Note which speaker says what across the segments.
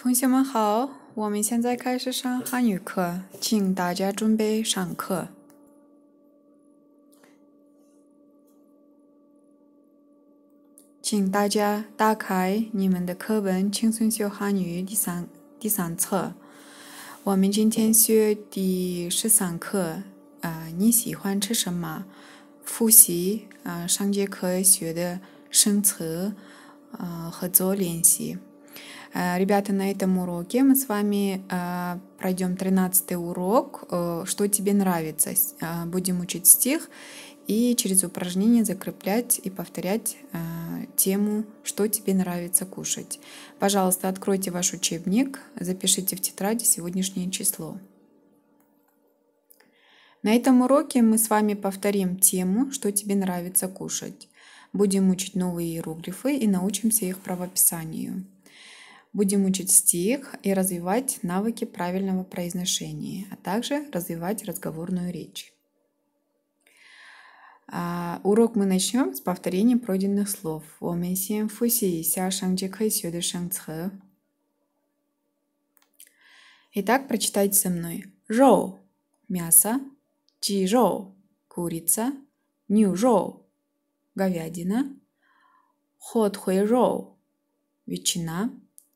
Speaker 1: 同学们好，我们现在开始上汉语课，请大家准备上课。请大家打开你们的课本《轻松学汉语》第三第三册。我们今天学第十三课，啊，你喜欢吃什么？复习啊，上节课学的生词，啊，合作练习。Э, ребята, на этом уроке мы с вами э, пройдем 13 урок э, «Что тебе нравится?». Будем учить стих и через упражнения закреплять и повторять тему «Что тебе нравится кушать?». Пожалуйста, откройте ваш учебник, запишите в тетради сегодняшнее число. На этом уроке мы с вами повторим тему «Что тебе нравится кушать?». Будем учить новые иероглифы и научимся их правописанию. Будем учить стих и развивать навыки правильного произношения, а также развивать разговорную речь. А, урок мы начнем с повторения пройденных слов. Итак, прочитайте со мной. Роу – мясо, чи роу – курица, ню роу – говядина, ход хуй роу – ветчина,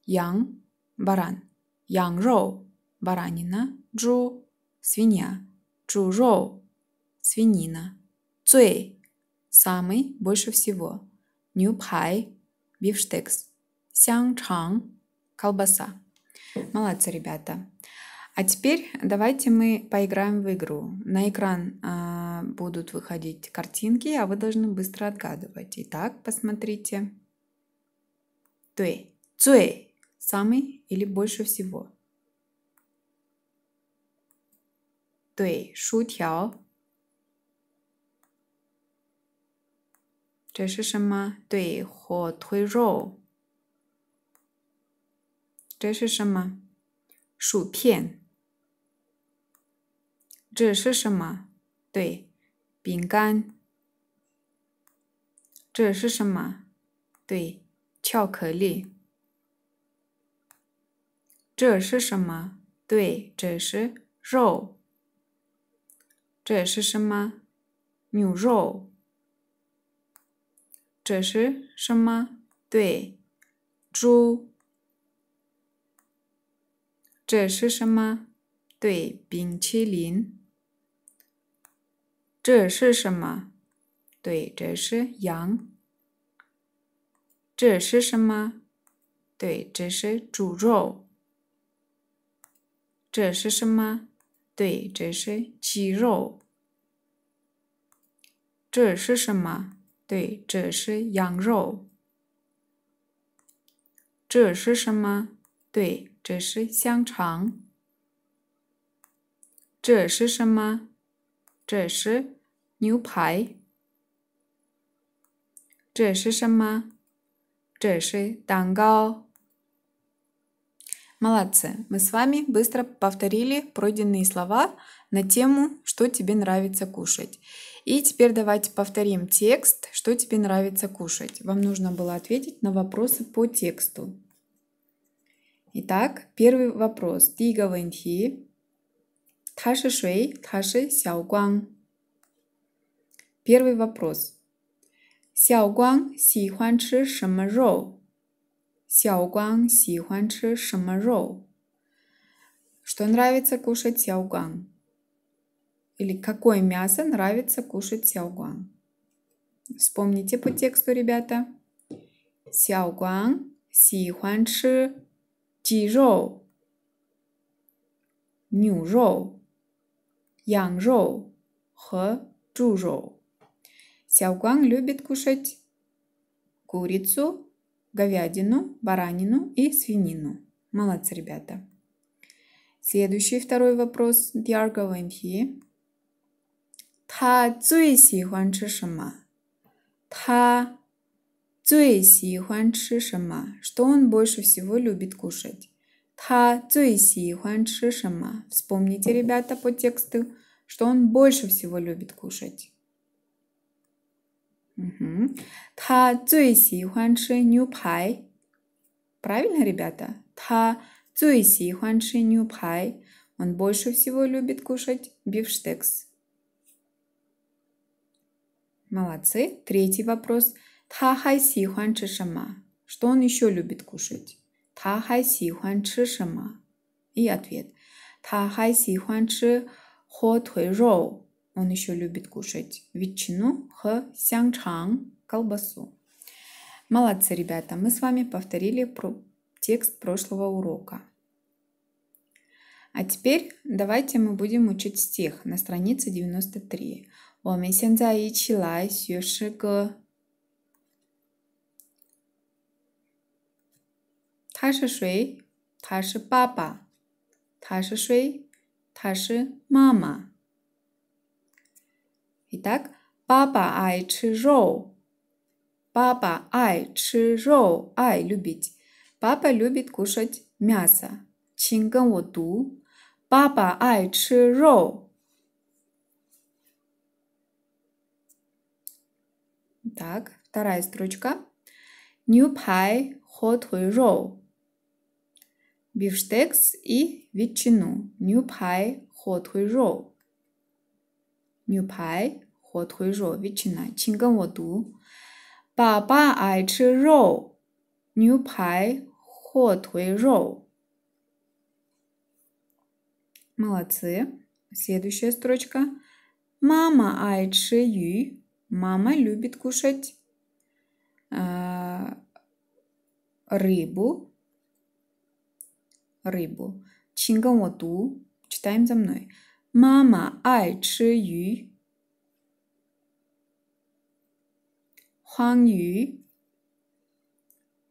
Speaker 1: Ян – баран. Ян роу – баранина. Джу – свинья. Джу роу – свинина. Цуэй – самый, больше всего. Нью пхай – бифштекс. Сян чанг – колбаса. Молодцы, ребята. А теперь давайте мы поиграем в игру. На экран э, будут выходить картинки, а вы должны быстро отгадывать. Итак, посмотрите. Туэ, цуэ, самый или больше всего？对，薯条。这是什么？对，火腿肉。这是什么？薯片。这是什么？对，饼干。这是什么？对，巧克力。这是什么？对，这是肉。这是什么？牛肉。这是什么？对，猪。这是什么？对，冰淇淋。这是什么？对，这是羊。这是什么？对，这是猪肉。这是什么？对，这是鸡肉。这是什么？对，这是羊肉。这是什么？对，这是香肠。这是什么？这是牛排。这是什么？这是蛋糕。Молодцы! Мы с вами быстро повторили пройденные слова на тему «Что тебе нравится кушать?». И теперь давайте повторим текст «Что тебе нравится кушать?». Вам нужно было ответить на вопросы по тексту. Итак, первый вопрос. Первый вопрос. 小光喜欢吃什么肉？小光喜欢吃什么肉？Что нравится кушать Сяо Гуан? Или какое мясо нравится кушать Сяо Гуан? Вспомните по тексту, ребята. Сяо Гуан любит кушать курицу, говядину, баранину и свинину. Молодцы, ребята. Следующий второй вопрос. Диарга Вэнхи. Та цуй си хуан чи шима. Та цуй си хуан чи шима. Что он больше всего любит кушать? Та цуй си хуан чи шима. Вспомните, ребята, по тексту, что он больше всего любит кушать. Правильно, 嗯哼，他最喜欢吃牛排。Правильно, Он больше всего любит кушать бифштекс. Молодцы. Третий вопрос. Та хай си хуан чи шама. Что он еще любит кушать? Та хай си хуан чи шама. И ответ. Та хай си хуан чи хо туй роу. Он еще любит кушать ветчину, х, сянчан, колбасу. Молодцы, ребята, мы с вами повторили про текст прошлого урока. А теперь давайте мы будем учить стих на странице 93. 我们现在一起来学诗歌。他是谁？他是爸爸。他是谁？他是妈妈。Итак, папа ай чи роу. Папа ай чи роу. Ай любить. Папа любит кушать мясо. Чин гэн во ду. Папа ай чи роу. Так, вторая строчка. нью пай хо туй роу бифштекс и ветчину. Нью-Пай Нюпхай хотхуй роу. 牛排、火腿肉 （Vichna），请跟我读。爸爸爱吃肉，牛排、火腿肉。Молодцы. Следующая строчка. Мама ай чи ю. Мама любит кушать э, рыбу. Рыбу. Чинган Читаем за мной. 妈妈爱吃鱼。хангю,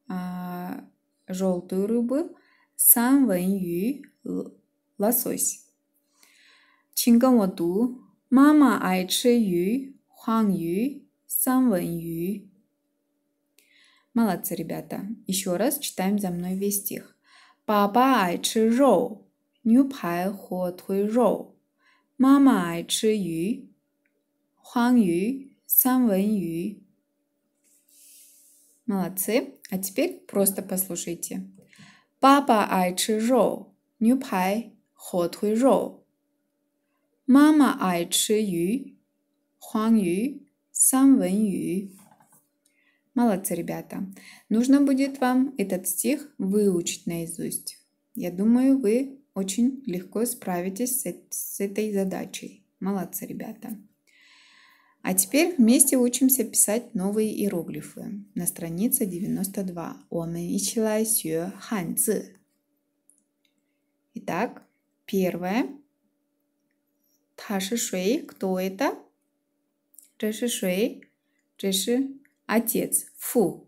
Speaker 1: а, желтую рыбу, санвэнью, лосось. Чингамоду, мама айчи ю, хангю, санвэнью. Молодцы, ребята. Еще раз читаем за мной весь стих. Папа айчи роу, нюпай хо туй роу. 妈妈爱吃鱼，黄鱼、三文鱼. Молодцы. А теперь просто послушайте. Папа ай чи роу, ню пай, хо туй роу. Мама ай чи ю, хуан ю, сам вэн ю. Молодцы, ребята. Нужно будет вам этот стих выучить наизусть. Я думаю, вы очень легко справитесь с, этой задачей. Молодцы, ребята! А теперь вместе учимся писать новые иероглифы. На странице 92. 我们一起来学汉字. Итак, первое. Таша шуэй. Кто это? Чеши шуэй. Чеши отец. Фу.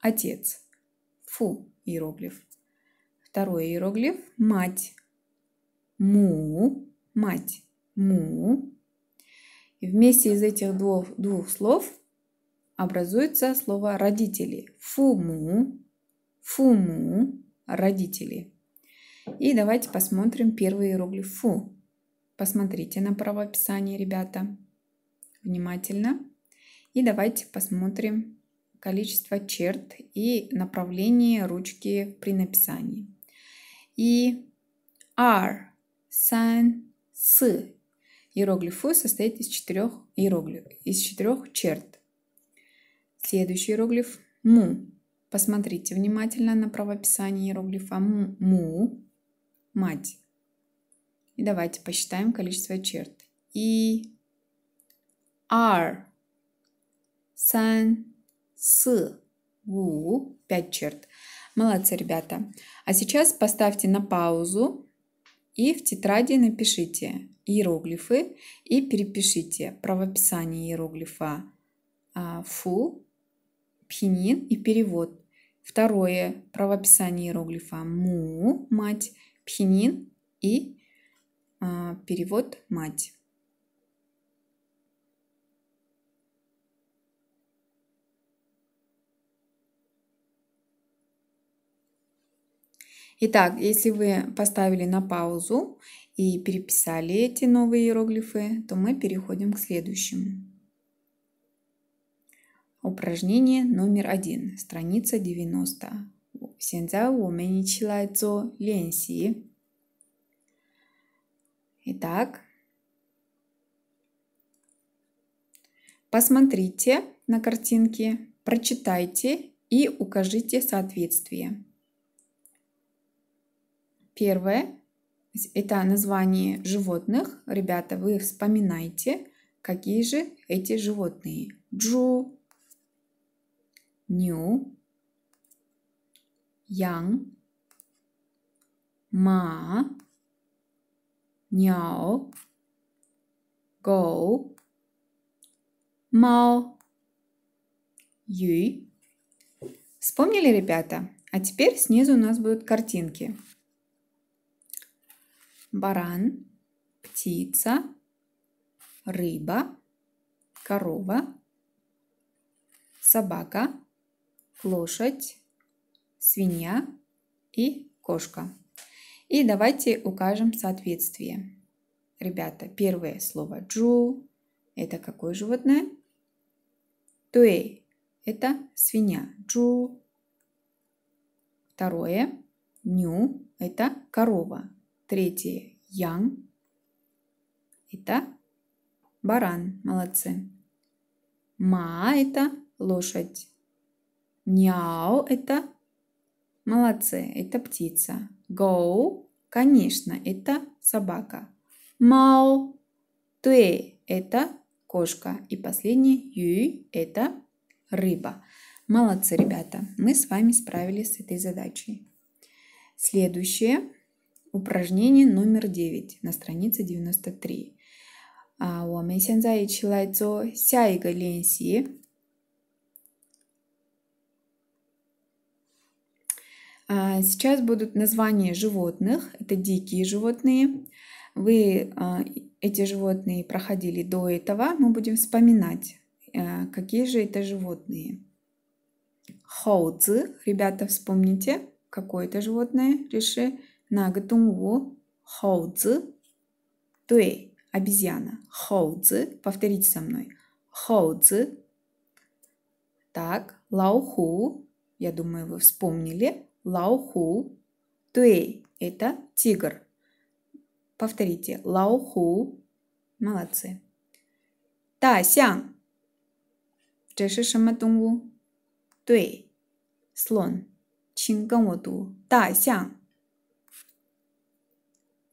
Speaker 1: Отец. Фу. Иероглиф. Второй иероглиф – мать. Му – мать. Му. И вместе из этих двух, двух слов образуется слово родители. Фуму, фуму, родители. И давайте посмотрим первый иероглиф фу. Посмотрите на правописание, ребята, внимательно. И давайте посмотрим количество черт и направление ручки при написании и R, сан, с. Иероглиф «фу» состоит из четырех, иероглиф, из четырех черт. Следующий иероглиф «му». Посмотрите внимательно на правописание иероглифа «му», му «мать». И давайте посчитаем количество черт. И, R, сан, с, у, пять черт. Молодцы, ребята. А сейчас поставьте на паузу и в тетради напишите иероглифы и перепишите правописание иероглифа а, фу, пхенин и перевод. Второе правописание иероглифа му, мать, пхенин и а, перевод мать. Итак, если вы поставили на паузу и переписали эти новые иероглифы, то мы переходим к следующему. Упражнение номер один, страница 90. 现在我们一起来做练习。Итак, посмотрите на картинки, прочитайте и укажите соответствие. Первое – это название животных. Ребята, вы вспоминайте, какие же эти животные. Джу, Ню, Ян, Ма, Няо, Гоу, Мао, Юй. Вспомнили, ребята? А теперь снизу у нас будут картинки баран, птица, рыба, корова, собака, лошадь, свинья и кошка. И давайте укажем соответствие. Ребята, первое слово джу – это какое животное? Туэй – это свинья. Джу. Второе – ню – это корова третье ян. Это баран, молодцы. Ма – это лошадь. Няо – это молодцы, это птица. Гоу – конечно, это собака. Мао – туэ – это кошка. И последний юй – это рыба. Молодцы, ребята, мы с вами справились с этой задачей. Следующее – Упражнение номер 9 на странице 93. А, 我们现在一起来做下一个练习。а, сейчас будут названия животных. Это дикие животные. Вы а, эти животные проходили до этого. Мы будем вспоминать, а, какие же это животные. Хоуцы. Ребята, вспомните, какое это животное. Реши. 哪个动物？猴子。对，обезьяна. Хоудзы. Повторите со мной. Хоудзы. Так, лауху. Я думаю, вы вспомнили. Лауху. Туэй. Это тигр. Повторите. Лауху. Молодцы. Тасян. Джеши шаматунгу. Туэй. Слон. Чин ганготу. Тасян.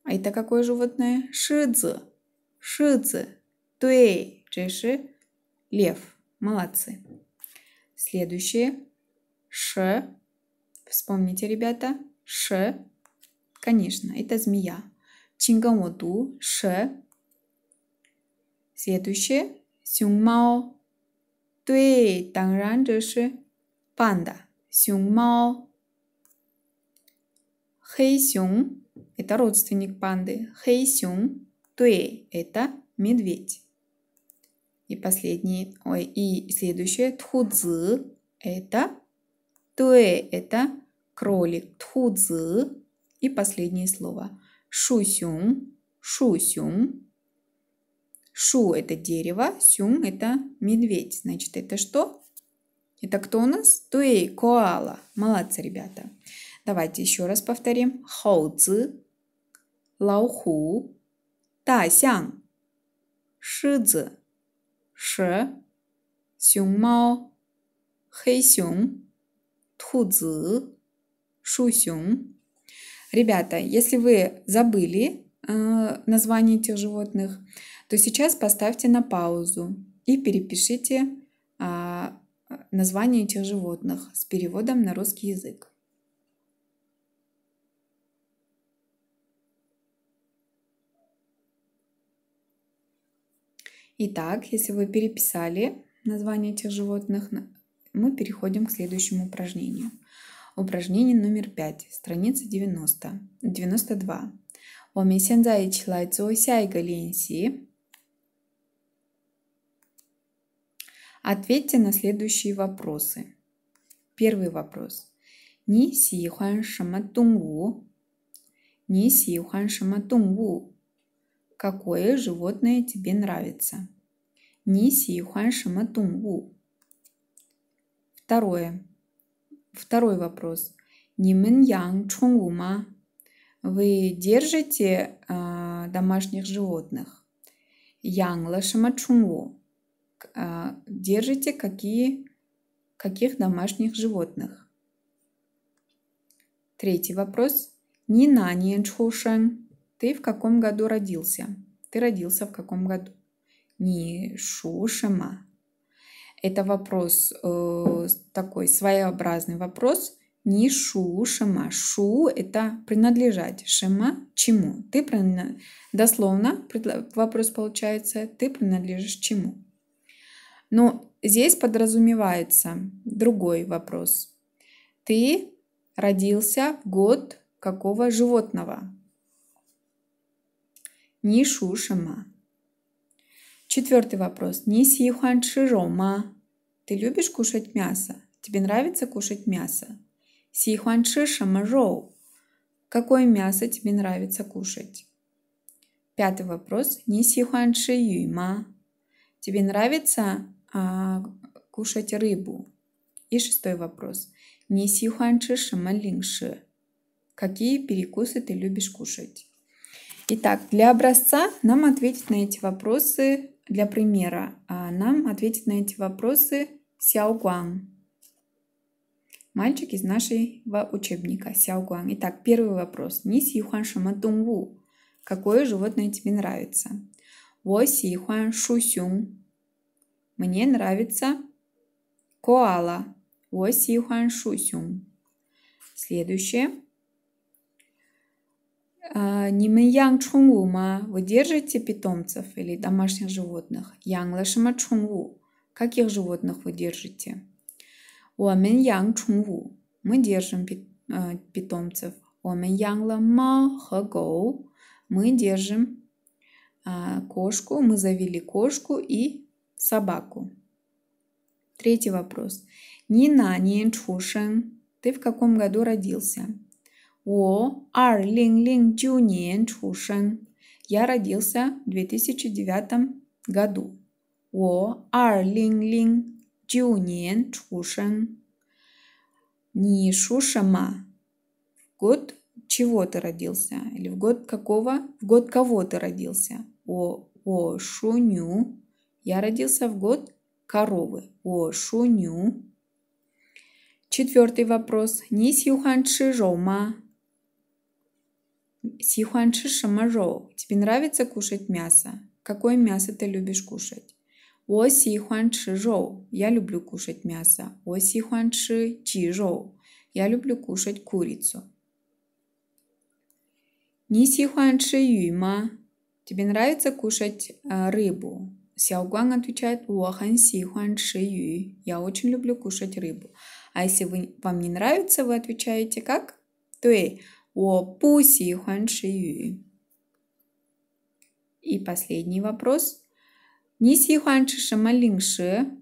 Speaker 1: А это какое животное? Шидзы. Шидзы. Туэй. Чеши. Лев. Молодцы. Следующее. Ш. Вспомните, ребята. Ш. Конечно, это змея. Чингамоду, Ш. Следующее. Сюнгмао. Туэй. Танран. Чеши. Панда. Сюнгмао. Хэй сюнг. – это родственник панды. Хэйсюн – туэй – это медведь. И последний, ой, и следующее – тхудзы – это туэ – это кролик. Тхудзы – и последнее слово. Шусюн – шусюн. Шу – это дерево, сюн – это медведь. Значит, это что? Это кто у нас? Туэй, коала. Молодцы, ребята. Давайте еще раз повторим. Хоуцзы, лауху, тасян, шизы, ше, сюнгмао, хэйсюнг, тхудзы, шусюнг. Ребята, если вы забыли э, название этих животных, то сейчас поставьте на паузу и перепишите э, название этих животных с переводом на русский язык. Итак, если вы переписали название этих животных, мы переходим к следующему упражнению. Упражнение номер 5, страница 90, 92. Ответьте на следующие вопросы. Первый вопрос. 你喜欢什么动物？你喜欢什么动物？какое животное тебе нравится. Ни си хуан шима Второе. Второй вопрос. Нимен янг чунгу Вы держите э, домашних животных? Янг лашима чунгу. А, держите какие, каких домашних животных? Третий вопрос. Ни на ни ты в каком году родился? Ты родился в каком году? Не шушема. Это вопрос э, такой своеобразный вопрос. Не шу, Шу – это принадлежать. Шема – чему? Ты прин... Дословно вопрос получается, ты принадлежишь чему? Но здесь подразумевается другой вопрос. Ты родился в год какого животного? Четвертый вопрос. си 你喜欢吃肉吗? Ты любишь кушать мясо? Тебе нравится кушать мясо? Си жоу. Какое мясо тебе нравится кушать? Пятый вопрос. си 你喜欢吃鱼吗? Тебе нравится а, кушать рыбу? И шестой вопрос. си 你喜欢吃什么零食? Какие перекусы ты любишь кушать? Итак, для образца нам ответить на эти вопросы, для примера, а, нам ответить на эти вопросы Сяо Гуан. Мальчик из нашего учебника Сяо Гуан. Итак, первый вопрос. Ни Си сихуан шама Ву, Какое животное тебе нравится? Во Си Хуан Шу Сюн, Мне нравится коала. Во Си Хуан Шу Сюн. Следующее. А, Нимен янг чунгу ма. Вы держите питомцев или домашних животных? Янг лашима чунгу. Каких животных вы держите? Уамен янг чунгу. Мы держим а, питомцев. Уамен янг ла ма гоу, Мы держим а, кошку. Мы завели кошку и собаку. Третий вопрос. Нина, не чушен. Ты в каком году родился? 我二零零九年出生。Я родился в 2009 году. 我二零零九年出生。你属什么？в год чего ты родился? Или в год какого? В год кого ты родился? О, о Я родился в год коровы. О шуню. Четвертый вопрос. Ни сюхан шижома. Тебе нравится кушать мясо? Какое мясо ты любишь кушать? жоу. Я люблю кушать мясо. чи жоу. Я люблю кушать курицу. 你喜欢吃鱼吗? Тебе нравится кушать э, рыбу? Сяо Гуан отвечает, «Уохан сихан шию». Я очень люблю кушать рыбу. А если вы, вам не нравится, вы отвечаете как? Туэй. 我不喜欢吃鱼。И последний вопрос. 你喜欢吃什么零食?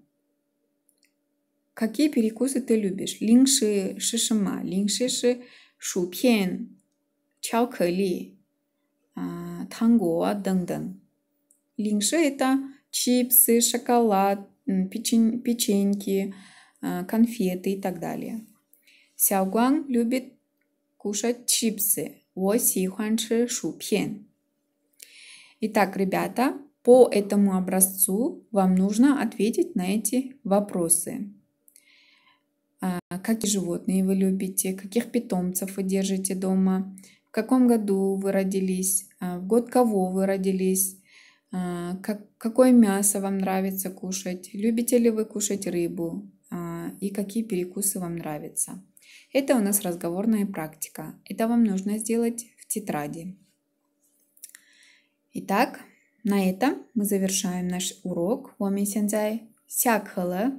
Speaker 1: Какие перекусы ты любишь? 零食是什么？零食是薯片、巧克力、а, а, это чипсы, шоколад, печень, печеньки, а, конфеты и так далее. Сяогуан любит кушать чипсы. Во сихан чи Итак, ребята, по этому образцу вам нужно ответить на эти вопросы. А, какие животные вы любите? Каких питомцев вы держите дома? В каком году вы родились? А, в год кого вы родились? А, как, какое мясо вам нравится кушать? Любите ли вы кушать рыбу? И какие перекусы вам нравятся? Это у нас разговорная практика. Это вам нужно сделать в тетради. Итак, на этом мы завершаем наш урок. Воми сензай сякхала.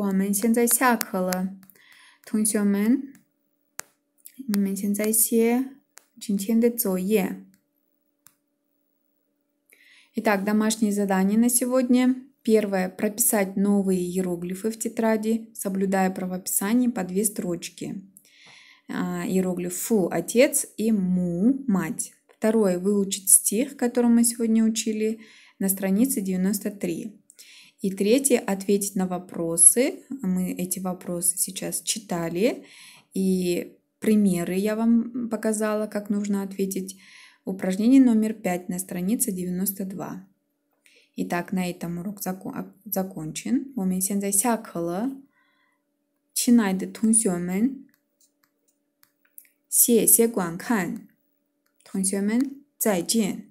Speaker 1: 我们现在下课了，同学们，你们现在写今天的作业。Итак, домашние задания на сегодня. Первое. Прописать новые иероглифы в тетради, соблюдая правописание по две строчки. А, иероглиф «фу» – отец и «му» – мать. Второе. Выучить стих, который мы сегодня учили, на странице 93. И третье, ответить на вопросы. Мы эти вопросы сейчас читали. И примеры я вам показала, как нужно ответить. Упражнение номер пять на странице 92. Итак, на этом урок закон, а, закончен. У меня сейчас 我们现在下课了。亲爱的同学们，谢谢观看。同学们，再见。